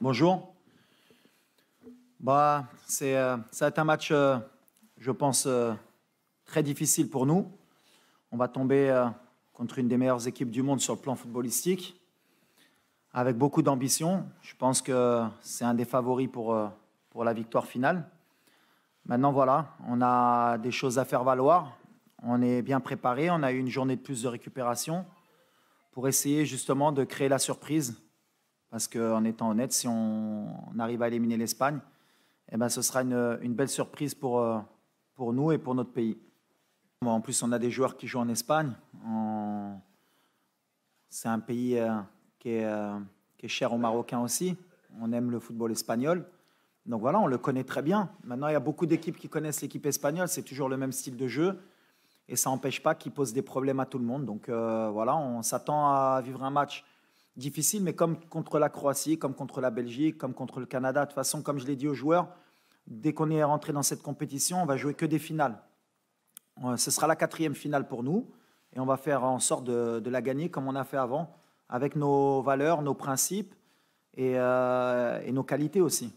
bonjour. Bah, c'est, euh, ça un match, euh, je pense, euh, très difficile pour nous. On va tomber contre une des meilleures équipes du monde sur le plan footballistique, avec beaucoup d'ambition. Je pense que c'est un des favoris pour, pour la victoire finale. Maintenant, voilà, on a des choses à faire valoir. On est bien préparé, on a eu une journée de plus de récupération pour essayer justement de créer la surprise parce qu'en étant honnête, si on, arrive à éliminer l'Espagne, eh ben, ce sera une, belle surprise pour, euh, pour nous et pour notre pays. En plus, on a des joueurs qui jouent en Espagne. C'est un pays euh, qui, est, euh, est, cher aux Marocains aussi. On aime le football espagnol. Donc voilà, on le connaît très bien. Maintenant, il y a beaucoup d'équipes qui connaissent l'équipe espagnole. C'est toujours le même style de jeu. Et ça n'empêche pas qu'il pose des problèmes à tout le monde. Donc voilà, on s'attend à vivre un match difficile, mais comme contre la Croatie, comme contre la Belgique, comme contre le Canada, de toute façon, comme je l'ai dit aux joueurs, dès qu'on est rentré dans cette compétition, on va jouer que des finales. Euh, ce sera la quatrième finale pour nous et on va faire en sorte de, la gagner comme on a fait avant, avec nos valeurs, nos principes et, euh, nos qualités aussi.